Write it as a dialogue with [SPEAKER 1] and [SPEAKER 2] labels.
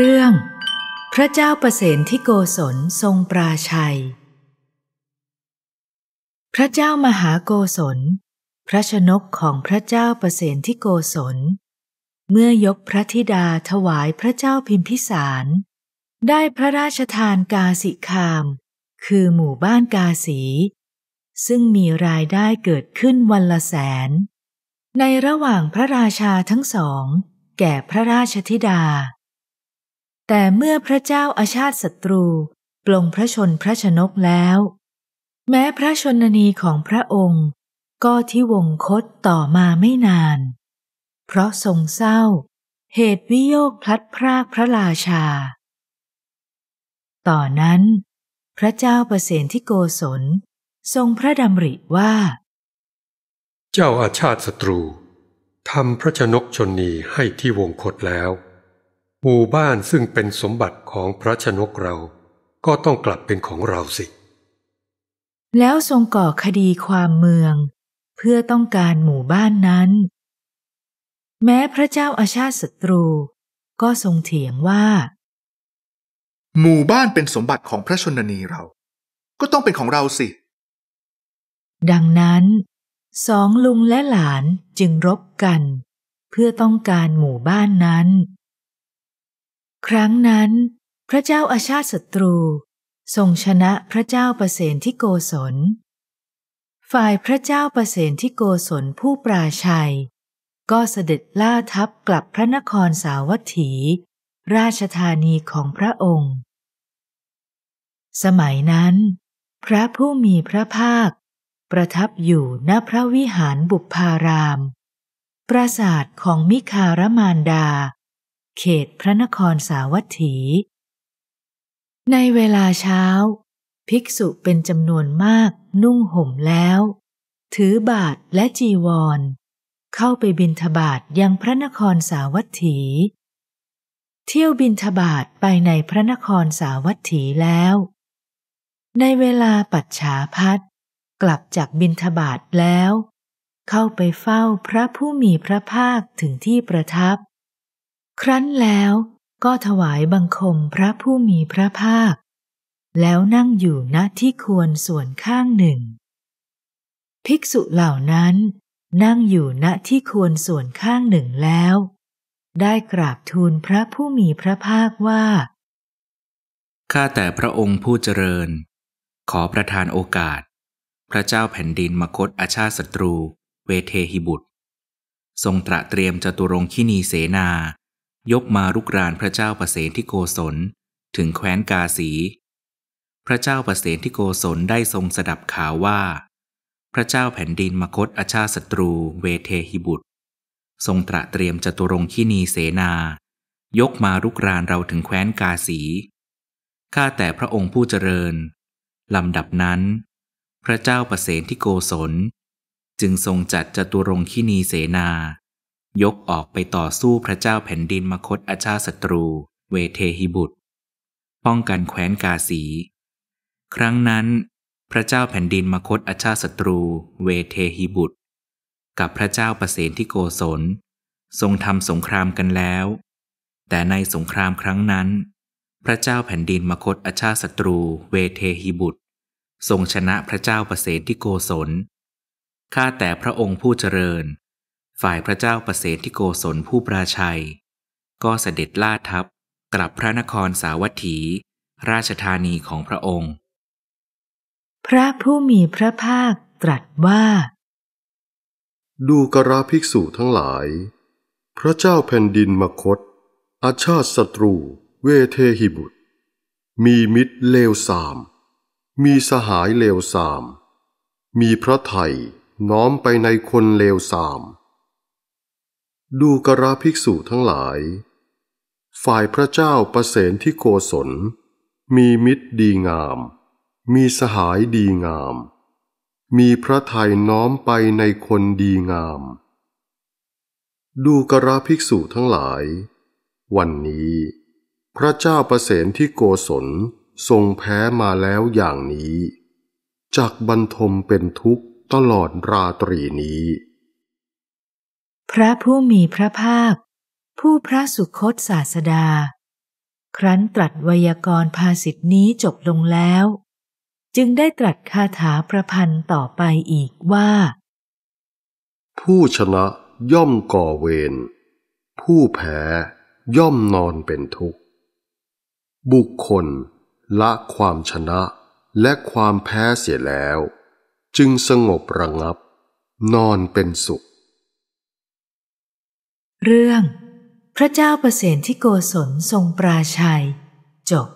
[SPEAKER 1] เรื่องพระเจ้าประเสนที่โกศลทรงปราชัย พระเจ้ามหาโกศลพระชนกของพระเจ้าประเสนที่โกศล เมื่อยกพระธิดาถวายพระเจ้าพิมพิสาร ได้พระราชทานกาสิคาม คือหมู่บ้านกาสี ซึ่งมีรายได้เกิดขึ้นวันละแสน ในระหว่างพระราชาทั้งสองแก่พระราชธิดาแต่เมื่อพระเจ้าอาชาติศัตรูปลงพระชนพระชนกแล้ว แม้พระชนนีของพระองค์ก็ที่วงคตต่อมาไม่นาน เพราะทรงเศร้าเหตุวิโยคพลัดพรากพระราชา ต่อนนั้น พระเจ้าประเสนที่โกศลทรงพระดำริว่า
[SPEAKER 2] เจ้าอาชาติศัตรูทำพระชนกชนนีให้ที่วงคตแล้วหมู่บ้านซึ่งเป็นสมบัติของพระชนกเรา ก็ต้องกลับเป็นของเราสิ
[SPEAKER 1] แล้วทรงก่อคดีความเมืองเพื่อต้องการหมู่บ้านนั้น แม้พระเจ้าอาชาติศัตรูก็ทรงเถียงว่า
[SPEAKER 2] หมู่บ้านเป็นสมบัติของพระชนนีเรา ก็ต้องเป็น
[SPEAKER 3] ของเราสิ
[SPEAKER 1] ดังนั้นสองลุงและหลานจึงรบกัน เพื่อต้องการหมู่บ้านนั้นครั้งนั้น พระเจ้าอาชาติศัตรูทรงชนะพระเจ้าประเสนที่โกศลฝ่ายพระเจ้าประเสนที่โกศลผู้ปราชัย ก็เสด็จล่าทัพกลับพระนครสาวัตถี ราชธานีของพระองค์ สมัยนั้นพระผู้มีพระภาค ประทับอยู่ณพระวิหารบุพาราม ปราสาทของมิคารมานดาเขตพระนครสาวัตถี ในเวลาเช้า ภิกษุเป็นจำนวนมากนุ่งห่มแล้ว ถือบาทและจีวร เข้าไปบินทบาทยังพระนครสาวัตถี เที่ยวบินทบาทไปในพระนครสาวัตถีแล้ว ในเวลาปัจฉาพัดกลับจากบินทบาทแล้ว เข้าไปเฝ้าพระผู้มีพระภาคถึงที่ประทับครั้นแล้วก็ถวายบังคมพระผู้มีพระภาค แล้วนั่งอยู่ณที่ควรส่วนข้างหนึ่ง ภิกษุเหล่านั้นนั่งอยู่ณที่ควรส่วนข้างหนึ่งแล้ว ได้กราบทูลพระผู้มีพระภาคว่า
[SPEAKER 3] ข้าแต่พระองค์ผู้เจริญ ขอประทานโอกาส พระเจ้าแผ่นดินมคตอาชาศัตรูเวเทหิบุตร ทรงตระเตรียมจตุรงคินีเสนายกมารุกรานพระเจ้าประเสนที่โกศลถึงแคว้นกาสี พระเจ้าประเสนที่โกศลได้ทรงสดับข่าวว่า พระเจ้าแผ่นดินมคตอาชาศัตรูเวเทหิบุตร ทรงตระเตรียมจตุรงคีนีเสนา ยกมารุกรานเราถึงแคว้นกาสี ข้าแต่พระองค์ผู้เจริญลำดับนั้น พระเจ้าประเสนที่โกศลจึงทรงจัดจตุรงคีนีเสนายกออกไปต่อสู้พระเจ้าแผ่นดินมคตอาชาศัตรู เวเทหิบุตร ป้องกันแคว้นกาสี ครั้งนั้น พระเจ้าแผ่นดินมคตอาชาศัตรู เวเทหิบุตร กับพระเจ้าประเสนที่โกศลทรงทำสงครามกันแล้ว แต่ในสงครามครั้งนั้น พระเจ้าแผ่นดินมคตอาชาศัตรู เวเทหิบุตร ทรงชนะพระเจ้าประเสนที่โกศลข้าแต่พระองค์ผู้เจริญฝ่ายพระเจ้าประเสนที่โกศลผู้ปราชัย ก็เสด็จล่าทัพกลับพระนครสาวัตถี ราชธานีของพระองค์
[SPEAKER 1] พระผู้มีพระภาคตรัสว่า
[SPEAKER 2] ดูกราภิกษุทั้งหลาย พระเจ้าแผ่นดินมคตอาชาติศัตรูเวเทหิบุตร มีมิตรเลวสาม มีสหายเลวสาม มีพระไถ่น้อมไปในคนเลวสามดูกระภิกษุทั้งหลาย ฝ่ายพระเจ้าประเสนที่โกศล มีมิตรดีงาม มีสหายดีงาม มีพระทัยน้อมไปในคนดีงาม ดูกระภิกษุทั้งหลาย วันนี้ พระเจ้าประเสนที่โกศลทรงแพ้มาแล้วอย่างนี้ จากบรรทมเป็นทุกข์ตลอดราตรีนี้
[SPEAKER 1] พระผู้มีพระภาคผู้พระสุคตศาสดา ครั้นตรัสวยากรภาสิทธินี้จบลงแล้ว จึงได้ตรัสคาถาประพันธ์ต่อไปอีกว่า
[SPEAKER 2] ผู้ชนะย่อมก่อเวรผู้แพ้ย่อมนอนเป็นทุกข์บุคคลละความชนะและความแพ้เสียแล้ว จึงสงบระงับนอนเป็นสุข
[SPEAKER 1] เรื่องพระเจ้าประเสนที่โกศลทรงปราชัย จบ